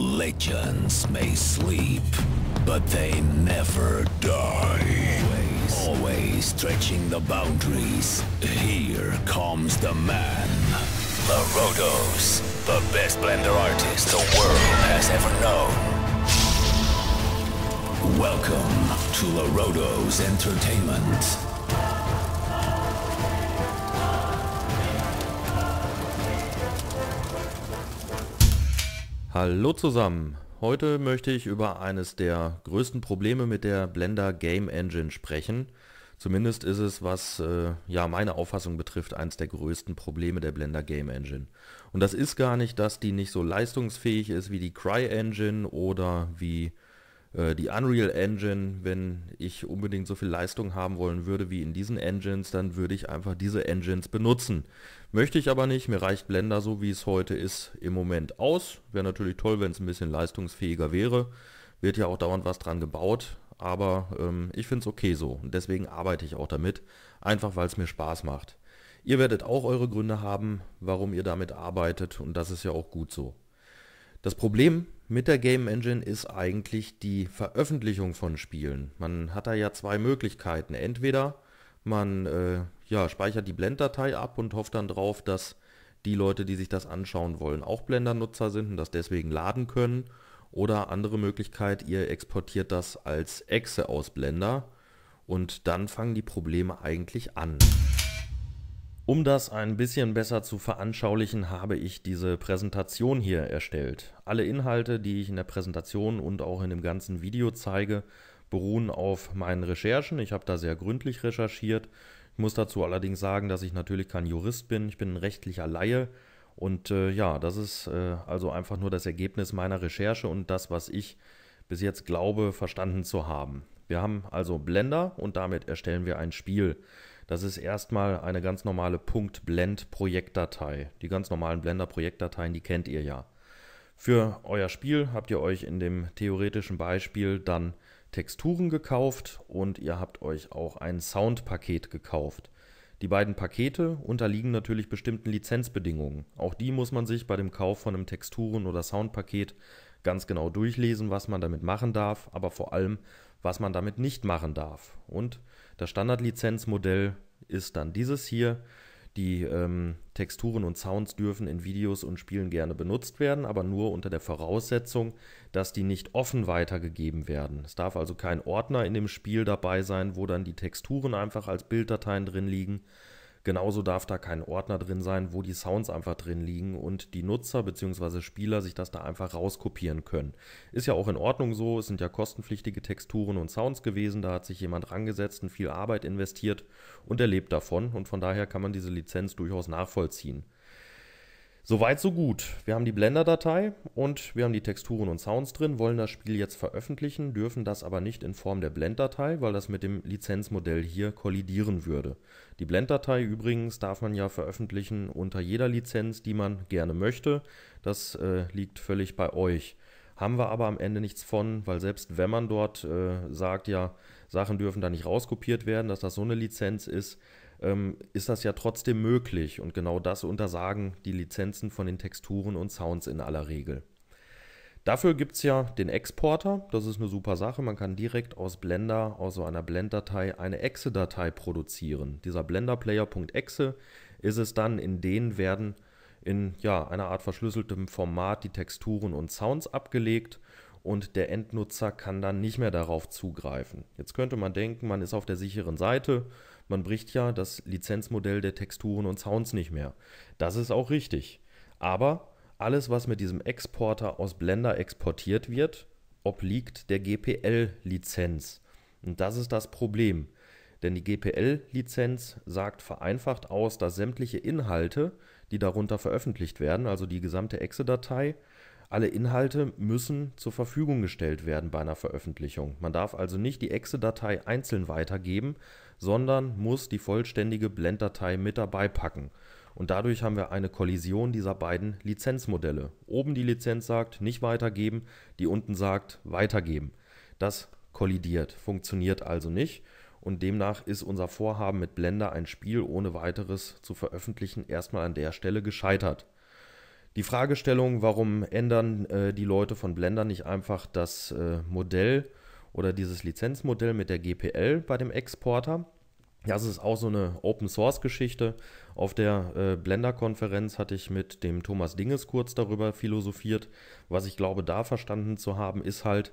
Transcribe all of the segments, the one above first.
Legends may sleep, but they never die. Always, always stretching the boundaries. Here comes the man. The the best blender artist the world has ever known. Welcome to LaroDos Entertainment. Hallo zusammen! Heute möchte ich über eines der größten Probleme mit der Blender Game Engine sprechen. Zumindest ist es, was äh, ja meine Auffassung betrifft, eines der größten Probleme der Blender Game Engine. Und das ist gar nicht, dass die nicht so leistungsfähig ist wie die CryEngine oder wie äh, die Unreal Engine, wenn ich unbedingt so viel Leistung haben wollen würde wie in diesen Engines, dann würde ich einfach diese Engines benutzen. Möchte ich aber nicht, mir reicht Blender so wie es heute ist im Moment aus. Wäre natürlich toll, wenn es ein bisschen leistungsfähiger wäre. Wird ja auch dauernd was dran gebaut, aber ähm, ich finde es okay so und deswegen arbeite ich auch damit, einfach weil es mir Spaß macht. Ihr werdet auch eure Gründe haben, warum ihr damit arbeitet und das ist ja auch gut so. Das Problem mit der Game Engine ist eigentlich die Veröffentlichung von Spielen. Man hat da ja zwei Möglichkeiten. Entweder man äh, ja, speichert die Blend-Datei ab und hofft dann drauf, dass die Leute, die sich das anschauen wollen, auch Blender-Nutzer sind und das deswegen laden können. Oder andere Möglichkeit, ihr exportiert das als Exe aus Blender und dann fangen die Probleme eigentlich an. Um das ein bisschen besser zu veranschaulichen, habe ich diese Präsentation hier erstellt. Alle Inhalte, die ich in der Präsentation und auch in dem ganzen Video zeige, beruhen auf meinen Recherchen. Ich habe da sehr gründlich recherchiert. Ich muss dazu allerdings sagen, dass ich natürlich kein Jurist bin. Ich bin ein rechtlicher Laie. Und äh, ja, das ist äh, also einfach nur das Ergebnis meiner Recherche und das, was ich bis jetzt glaube, verstanden zu haben. Wir haben also Blender und damit erstellen wir ein Spiel. Das ist erstmal eine ganz normale punkt .blend-Projektdatei. Die ganz normalen Blender-Projektdateien, die kennt ihr ja. Für euer Spiel habt ihr euch in dem theoretischen Beispiel dann Texturen gekauft und ihr habt euch auch ein Soundpaket gekauft. Die beiden Pakete unterliegen natürlich bestimmten Lizenzbedingungen. Auch die muss man sich bei dem Kauf von einem Texturen- oder Soundpaket ganz genau durchlesen, was man damit machen darf, aber vor allem, was man damit nicht machen darf. Und das Standardlizenzmodell ist dann dieses hier. Die ähm, Texturen und Sounds dürfen in Videos und Spielen gerne benutzt werden, aber nur unter der Voraussetzung, dass die nicht offen weitergegeben werden. Es darf also kein Ordner in dem Spiel dabei sein, wo dann die Texturen einfach als Bilddateien drin liegen, Genauso darf da kein Ordner drin sein, wo die Sounds einfach drin liegen und die Nutzer bzw. Spieler sich das da einfach rauskopieren können. Ist ja auch in Ordnung so, es sind ja kostenpflichtige Texturen und Sounds gewesen, da hat sich jemand rangesetzt und viel Arbeit investiert und er lebt davon und von daher kann man diese Lizenz durchaus nachvollziehen. Soweit, so gut. Wir haben die Blender-Datei und wir haben die Texturen und Sounds drin, wollen das Spiel jetzt veröffentlichen, dürfen das aber nicht in Form der Blend-Datei, weil das mit dem Lizenzmodell hier kollidieren würde. Die Blend-Datei übrigens darf man ja veröffentlichen unter jeder Lizenz, die man gerne möchte. Das äh, liegt völlig bei euch. Haben wir aber am Ende nichts von, weil selbst wenn man dort äh, sagt, ja, Sachen dürfen da nicht rauskopiert werden, dass das so eine Lizenz ist, ähm, ist das ja trotzdem möglich und genau das untersagen die Lizenzen von den Texturen und Sounds in aller Regel. Dafür gibt es ja den Exporter, das ist eine super Sache. Man kann direkt aus Blender, aus so einer Blend-Datei, eine Exe-Datei produzieren. Dieser Blender-Player.exe ist es dann, in denen werden in ja, einer Art verschlüsseltem Format die Texturen und Sounds abgelegt und der Endnutzer kann dann nicht mehr darauf zugreifen. Jetzt könnte man denken, man ist auf der sicheren Seite, man bricht ja das Lizenzmodell der Texturen und Sounds nicht mehr. Das ist auch richtig. Aber alles, was mit diesem Exporter aus Blender exportiert wird, obliegt der GPL-Lizenz. Und das ist das Problem. Denn die GPL-Lizenz sagt vereinfacht aus, dass sämtliche Inhalte, die darunter veröffentlicht werden, also die gesamte Exe-Datei, alle Inhalte müssen zur Verfügung gestellt werden bei einer Veröffentlichung. Man darf also nicht die Exe-Datei einzeln weitergeben, sondern muss die vollständige Blend-Datei mit dabei packen. Und dadurch haben wir eine Kollision dieser beiden Lizenzmodelle. Oben die Lizenz sagt nicht weitergeben, die unten sagt weitergeben. Das kollidiert, funktioniert also nicht. Und demnach ist unser Vorhaben mit Blender ein Spiel ohne weiteres zu veröffentlichen erstmal an der Stelle gescheitert. Die Fragestellung, warum ändern äh, die Leute von Blender nicht einfach das äh, Modell oder dieses Lizenzmodell mit der GPL bei dem Exporter? Ja, Das ist auch so eine Open-Source-Geschichte. Auf der äh, Blender-Konferenz hatte ich mit dem Thomas Dinges kurz darüber philosophiert. Was ich glaube, da verstanden zu haben, ist halt,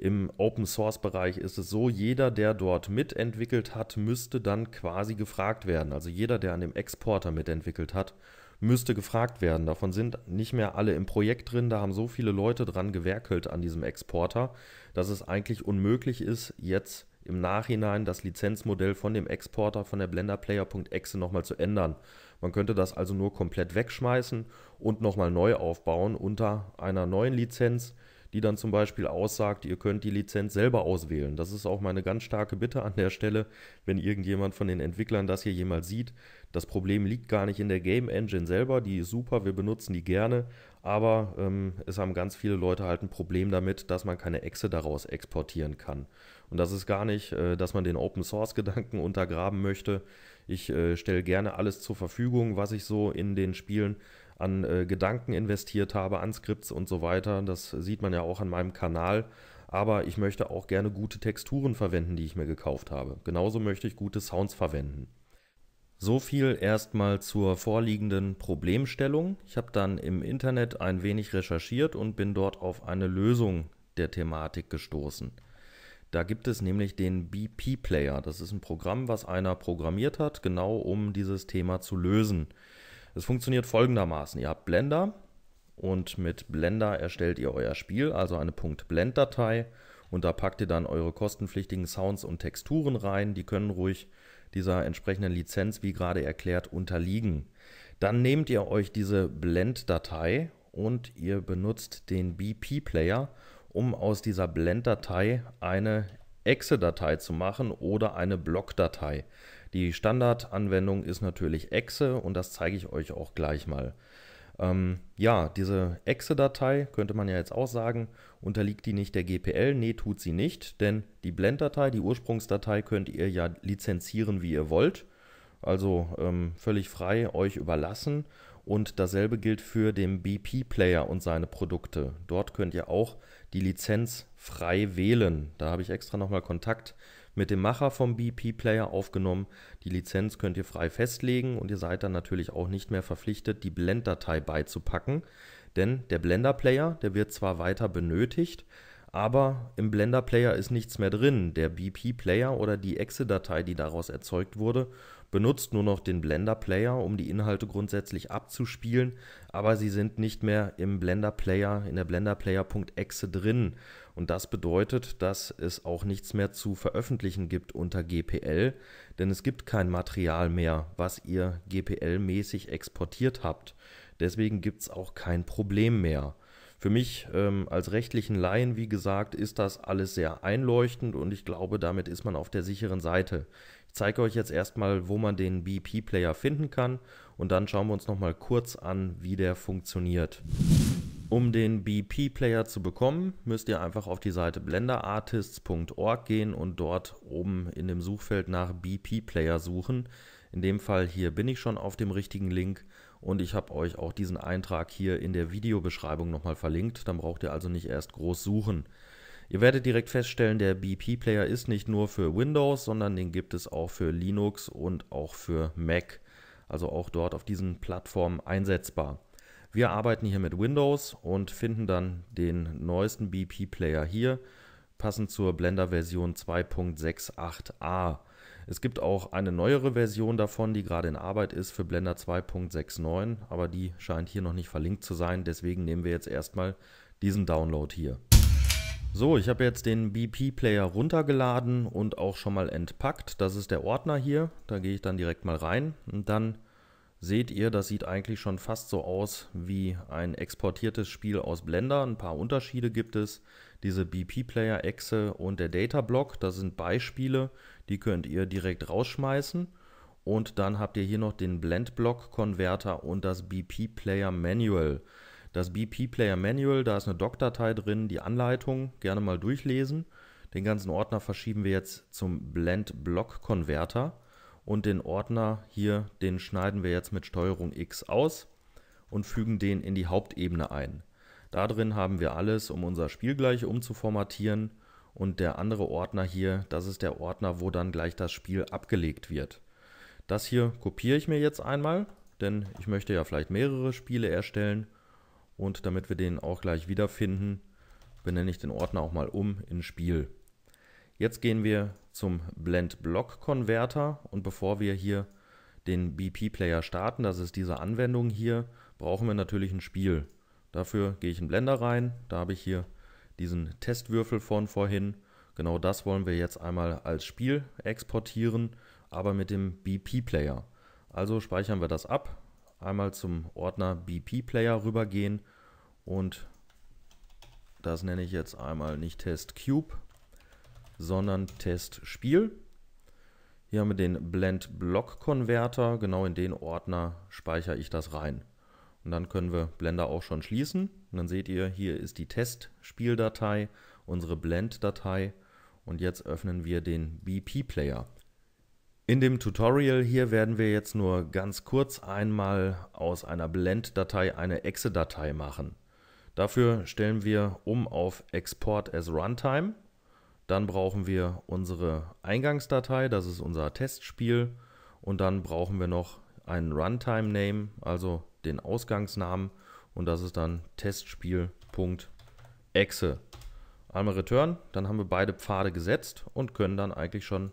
im Open Source Bereich ist es so, jeder, der dort mitentwickelt hat, müsste dann quasi gefragt werden. Also jeder, der an dem Exporter mitentwickelt hat, müsste gefragt werden. Davon sind nicht mehr alle im Projekt drin. Da haben so viele Leute dran gewerkelt an diesem Exporter, dass es eigentlich unmöglich ist, jetzt im Nachhinein das Lizenzmodell von dem Exporter von der BlenderPlayer.exe nochmal zu ändern. Man könnte das also nur komplett wegschmeißen und nochmal neu aufbauen unter einer neuen Lizenz die dann zum Beispiel aussagt, ihr könnt die Lizenz selber auswählen. Das ist auch meine ganz starke Bitte an der Stelle, wenn irgendjemand von den Entwicklern das hier jemals sieht. Das Problem liegt gar nicht in der Game Engine selber, die ist super, wir benutzen die gerne, aber ähm, es haben ganz viele Leute halt ein Problem damit, dass man keine Exe daraus exportieren kann. Und das ist gar nicht, äh, dass man den Open Source Gedanken untergraben möchte. Ich äh, stelle gerne alles zur Verfügung, was ich so in den Spielen an äh, Gedanken investiert habe, an Skripts und so weiter. Das sieht man ja auch an meinem Kanal. Aber ich möchte auch gerne gute Texturen verwenden, die ich mir gekauft habe. Genauso möchte ich gute Sounds verwenden. So viel erstmal zur vorliegenden Problemstellung. Ich habe dann im Internet ein wenig recherchiert und bin dort auf eine Lösung der Thematik gestoßen. Da gibt es nämlich den BP Player. Das ist ein Programm, was einer programmiert hat, genau um dieses Thema zu lösen. Das funktioniert folgendermaßen. Ihr habt Blender und mit Blender erstellt ihr euer Spiel, also eine .blend-Datei und da packt ihr dann eure kostenpflichtigen Sounds und Texturen rein. Die können ruhig dieser entsprechenden Lizenz, wie gerade erklärt, unterliegen. Dann nehmt ihr euch diese Blend-Datei und ihr benutzt den BP-Player, um aus dieser Blend-Datei eine Exe-Datei zu machen oder eine Block-Datei. Die Standardanwendung ist natürlich Exe und das zeige ich euch auch gleich mal. Ähm, ja, diese Exe-Datei könnte man ja jetzt auch sagen, unterliegt die nicht der GPL? Nee, tut sie nicht, denn die Blend-Datei, die Ursprungsdatei, könnt ihr ja lizenzieren, wie ihr wollt. Also ähm, völlig frei euch überlassen. Und dasselbe gilt für den BP-Player und seine Produkte. Dort könnt ihr auch die Lizenz frei wählen. Da habe ich extra nochmal Kontakt mit dem Macher vom BP-Player aufgenommen. Die Lizenz könnt ihr frei festlegen und ihr seid dann natürlich auch nicht mehr verpflichtet, die Blend-Datei beizupacken. Denn der Blender-Player, der wird zwar weiter benötigt, aber im Blender-Player ist nichts mehr drin. Der BP-Player oder die Exe-Datei, die daraus erzeugt wurde, benutzt nur noch den Blender-Player, um die Inhalte grundsätzlich abzuspielen, aber sie sind nicht mehr im Blender-Player, in der Blender-Player.exe drin. Und das bedeutet, dass es auch nichts mehr zu veröffentlichen gibt unter GPL, denn es gibt kein Material mehr, was ihr GPL-mäßig exportiert habt. Deswegen gibt es auch kein Problem mehr. Für mich ähm, als rechtlichen Laien, wie gesagt, ist das alles sehr einleuchtend und ich glaube, damit ist man auf der sicheren Seite. Ich zeige euch jetzt erstmal, wo man den BP-Player finden kann und dann schauen wir uns nochmal kurz an, wie der funktioniert. Um den BP-Player zu bekommen, müsst ihr einfach auf die Seite blenderartists.org gehen und dort oben in dem Suchfeld nach BP-Player suchen. In dem Fall hier bin ich schon auf dem richtigen Link und ich habe euch auch diesen Eintrag hier in der Videobeschreibung nochmal verlinkt. Dann braucht ihr also nicht erst groß suchen. Ihr werdet direkt feststellen, der BP-Player ist nicht nur für Windows, sondern den gibt es auch für Linux und auch für Mac. Also auch dort auf diesen Plattformen einsetzbar. Wir arbeiten hier mit Windows und finden dann den neuesten BP-Player hier, passend zur Blender-Version 2.68a. Es gibt auch eine neuere Version davon, die gerade in Arbeit ist für Blender 2.69, aber die scheint hier noch nicht verlinkt zu sein. Deswegen nehmen wir jetzt erstmal diesen Download hier. So, ich habe jetzt den BP-Player runtergeladen und auch schon mal entpackt. Das ist der Ordner hier. Da gehe ich dann direkt mal rein und dann seht ihr, das sieht eigentlich schon fast so aus wie ein exportiertes Spiel aus Blender. Ein paar Unterschiede gibt es. Diese bp player Exe und der Data-Block, das sind Beispiele, die könnt ihr direkt rausschmeißen. Und dann habt ihr hier noch den Blend-Block-Konverter und das BP-Player-Manual. Das BP-Player-Manual, da ist eine Doc-Datei drin, die Anleitung, gerne mal durchlesen. Den ganzen Ordner verschieben wir jetzt zum Blend-Block-Konverter und den Ordner hier, den schneiden wir jetzt mit Steuerung X aus und fügen den in die Hauptebene ein. Da drin haben wir alles, um unser Spiel gleich umzuformatieren und der andere Ordner hier, das ist der Ordner, wo dann gleich das Spiel abgelegt wird. Das hier kopiere ich mir jetzt einmal, denn ich möchte ja vielleicht mehrere Spiele erstellen und damit wir den auch gleich wiederfinden, benenne ich den Ordner auch mal um in Spiel. Jetzt gehen wir zum Blend Block Converter und bevor wir hier den BP Player starten, das ist diese Anwendung hier, brauchen wir natürlich ein Spiel. Dafür gehe ich in Blender rein, da habe ich hier diesen Testwürfel von vorhin. Genau das wollen wir jetzt einmal als Spiel exportieren, aber mit dem BP Player. Also speichern wir das ab, einmal zum Ordner BP Player rübergehen und das nenne ich jetzt einmal nicht Test Cube, sondern Test Spiel. Hier haben wir den Blend Block Converter. Genau in den Ordner speichere ich das rein. Und dann können wir Blender auch schon schließen. Und dann seht ihr, hier ist die Test Testspieldatei, unsere Blend-Datei. Und jetzt öffnen wir den BP-Player. In dem Tutorial hier werden wir jetzt nur ganz kurz einmal aus einer Blend-Datei eine Exe-Datei machen. Dafür stellen wir um auf Export as Runtime dann brauchen wir unsere Eingangsdatei, das ist unser Testspiel. Und dann brauchen wir noch einen Runtime-Name, also den Ausgangsnamen. Und das ist dann Testspiel.exe. Einmal Return, dann haben wir beide Pfade gesetzt und können dann eigentlich schon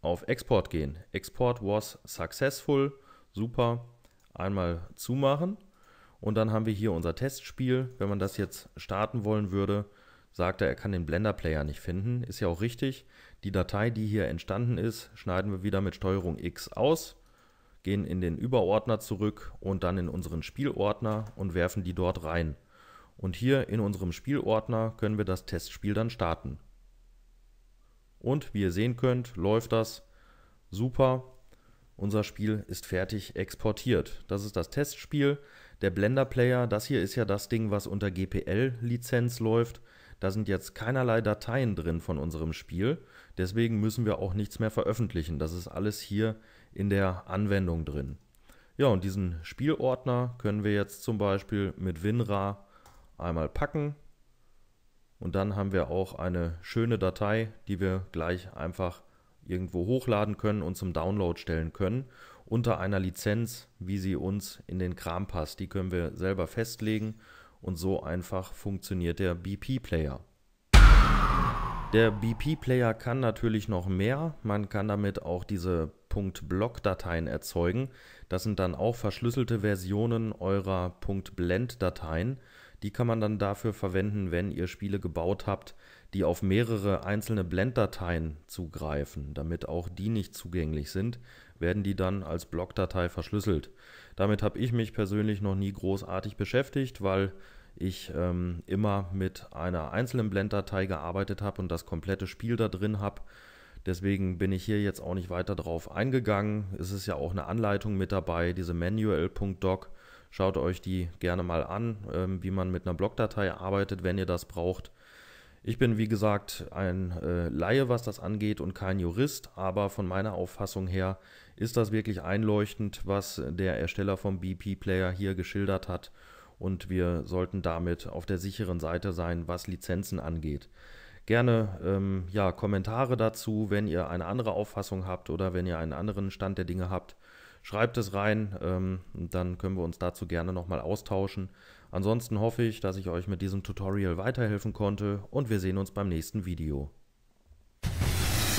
auf Export gehen. Export was successful, super. Einmal zumachen und dann haben wir hier unser Testspiel. Wenn man das jetzt starten wollen würde, sagt er, er kann den Blender-Player nicht finden. Ist ja auch richtig. Die Datei, die hier entstanden ist, schneiden wir wieder mit Steuerung X aus, gehen in den Überordner zurück und dann in unseren Spielordner und werfen die dort rein. Und hier in unserem Spielordner können wir das Testspiel dann starten. Und wie ihr sehen könnt, läuft das super. Unser Spiel ist fertig exportiert. Das ist das Testspiel. Der Blender Player, das hier ist ja das Ding, was unter GPL-Lizenz läuft. Da sind jetzt keinerlei Dateien drin von unserem Spiel. Deswegen müssen wir auch nichts mehr veröffentlichen. Das ist alles hier in der Anwendung drin. Ja, und diesen Spielordner können wir jetzt zum Beispiel mit WinRAR einmal packen. Und dann haben wir auch eine schöne Datei, die wir gleich einfach irgendwo hochladen können und zum Download stellen können. Unter einer Lizenz, wie sie uns in den Kram passt. Die können wir selber festlegen und so einfach funktioniert der BP-Player. Der BP-Player kann natürlich noch mehr. Man kann damit auch diese .block-Dateien erzeugen. Das sind dann auch verschlüsselte Versionen eurer .blend-Dateien. Die kann man dann dafür verwenden, wenn ihr Spiele gebaut habt, die auf mehrere einzelne Blend-Dateien zugreifen, damit auch die nicht zugänglich sind, werden die dann als Blockdatei verschlüsselt. Damit habe ich mich persönlich noch nie großartig beschäftigt, weil ich ähm, immer mit einer einzelnen Blend-Datei gearbeitet habe und das komplette Spiel da drin habe. Deswegen bin ich hier jetzt auch nicht weiter drauf eingegangen. Es ist ja auch eine Anleitung mit dabei, diese manual.doc Schaut euch die gerne mal an, ähm, wie man mit einer Blogdatei arbeitet, wenn ihr das braucht. Ich bin wie gesagt ein äh, Laie, was das angeht und kein Jurist, aber von meiner Auffassung her ist das wirklich einleuchtend, was der Ersteller vom BP-Player hier geschildert hat und wir sollten damit auf der sicheren Seite sein, was Lizenzen angeht. Gerne ähm, ja, Kommentare dazu, wenn ihr eine andere Auffassung habt oder wenn ihr einen anderen Stand der Dinge habt. Schreibt es rein, ähm, dann können wir uns dazu gerne nochmal austauschen. Ansonsten hoffe ich, dass ich euch mit diesem Tutorial weiterhelfen konnte und wir sehen uns beim nächsten Video.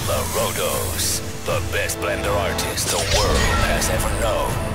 The the best blender artist the world has ever known.